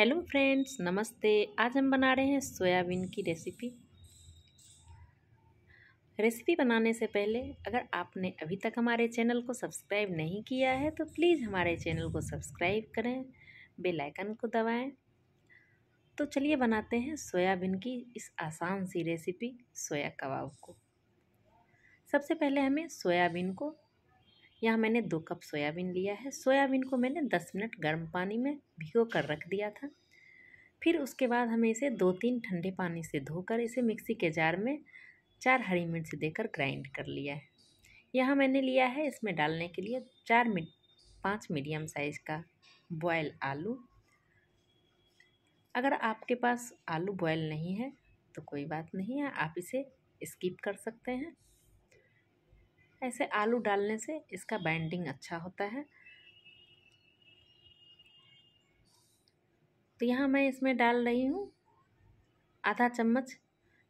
hello friends नमस्ते आज हम बना रहे हैं सोयाबीन की रेसिपी रेसिपी बनाने से पहले अगर आपने अभी तक हमारे चैनल को सब्सक्राइब नहीं किया है तो प्लीज़ हमारे चैनल को सब्सक्राइब करें बेल आइकन को दबाएं तो चलिए बनाते हैं सोयाबीन की इस आसान सी रेसिपी सोया कबाब को सबसे पहले हमें सोयाबीन को यहाँ मैंने दो कप सोयाबीन लिया है सोयाबीन को मैंने दस मिनट गर्म पानी में भिगो कर रख दिया था फिर उसके बाद हमें इसे दो तीन ठंडे पानी से धोकर इसे मिक्सी के जार में चार हरी मिर्च देकर ग्राइंड कर लिया है यहाँ मैंने लिया है इसमें डालने के लिए चार मिट पाँच मीडियम साइज़ का बॉयल आलू अगर आपके पास आलू बॉयल नहीं है तो कोई बात नहीं है आप इसे स्किप कर सकते हैं ऐसे आलू डालने से इसका बाइंडिंग अच्छा होता है तो यहाँ मैं इसमें डाल रही हूँ आधा चम्मच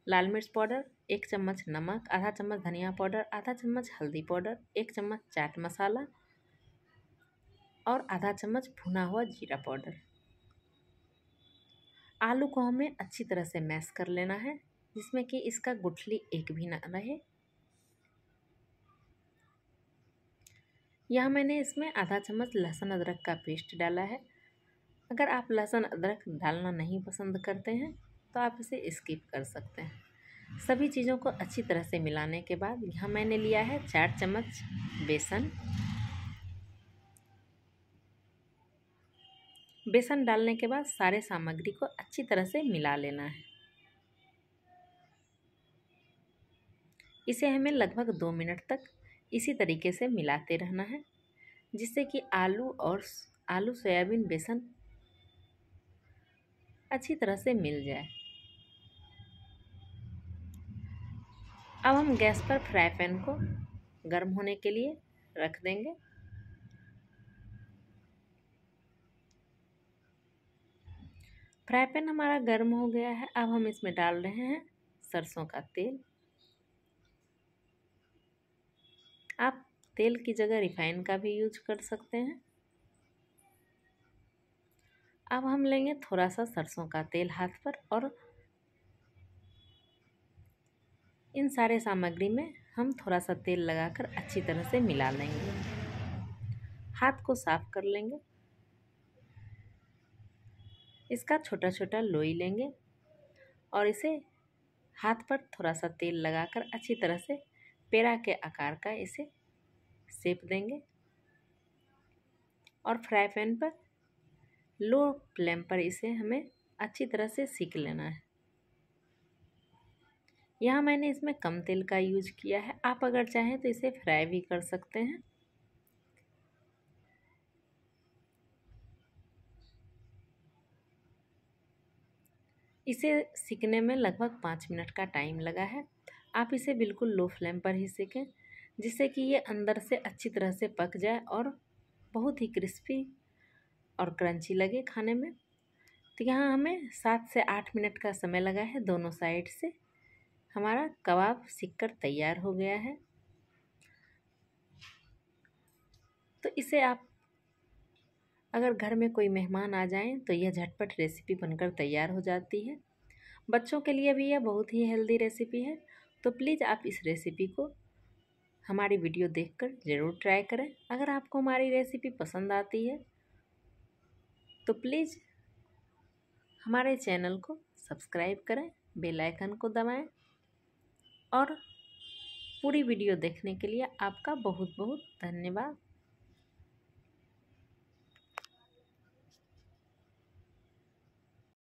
लाल मिर्च पाउडर एक चम्मच नमक आधा चम्मच धनिया पाउडर आधा चम्मच हल्दी पाउडर एक चम्मच चाट मसाला और आधा चम्मच भुना हुआ जीरा पाउडर आलू को हमें अच्छी तरह से मैश कर लेना है जिसमें कि इसका गुठली एक भी ना रहे यहाँ मैंने इसमें आधा चम्मच लहसुन अदरक का पेस्ट डाला है अगर आप लहसुन अदरक डालना नहीं पसंद करते हैं तो आप इसे स्किप कर सकते हैं सभी चीज़ों को अच्छी तरह से मिलाने के बाद यहाँ मैंने लिया है चार चम्मच बेसन बेसन डालने के बाद सारे सामग्री को अच्छी तरह से मिला लेना है इसे हमें लगभग दो मिनट तक इसी तरीके से मिलाते रहना है जिससे कि आलू और आलू सोयाबीन बेसन अच्छी तरह से मिल जाए अब हम गैस पर फ्राई पैन को गर्म होने के लिए रख देंगे फ्राई पैन हमारा गर्म हो गया है अब हम इसमें डाल रहे हैं सरसों का तेल आप तेल की जगह रिफाइन का भी यूज कर सकते हैं अब हम लेंगे थोड़ा सा सरसों का तेल हाथ पर और इन सारे सामग्री में हम थोड़ा सा तेल लगाकर अच्छी तरह से मिला लेंगे हाथ को साफ कर लेंगे इसका छोटा छोटा लोई लेंगे और इसे हाथ पर थोड़ा सा तेल लगाकर अच्छी तरह से पेड़ा के आकार का इसे सेप देंगे और फ्राई पैन पर लो फ्लेम पर इसे हमें अच्छी तरह से सीख लेना है यहाँ मैंने इसमें कम तेल का यूज किया है आप अगर चाहें तो इसे फ्राई भी कर सकते हैं इसे सीखने में लगभग पाँच मिनट का टाइम लगा है आप इसे बिल्कुल लो फ्लेम पर ही सेकें जिससे कि ये अंदर से अच्छी तरह से पक जाए और बहुत ही क्रिस्पी और क्रंची लगे खाने में तो यहाँ हमें सात से आठ मिनट का समय लगा है दोनों साइड से हमारा कबाब सीख कर तैयार हो गया है तो इसे आप अगर घर में कोई मेहमान आ जाएं तो यह झटपट रेसिपी बनकर तैयार हो जाती है बच्चों के लिए भी यह बहुत ही हेल्दी रेसिपी है तो प्लीज़ आप इस रेसिपी को हमारी वीडियो देखकर ज़रूर ट्राई करें अगर आपको हमारी रेसिपी पसंद आती है तो प्लीज़ हमारे चैनल को सब्सक्राइब करें बेल आइकन को दबाएं और पूरी वीडियो देखने के लिए आपका बहुत बहुत धन्यवाद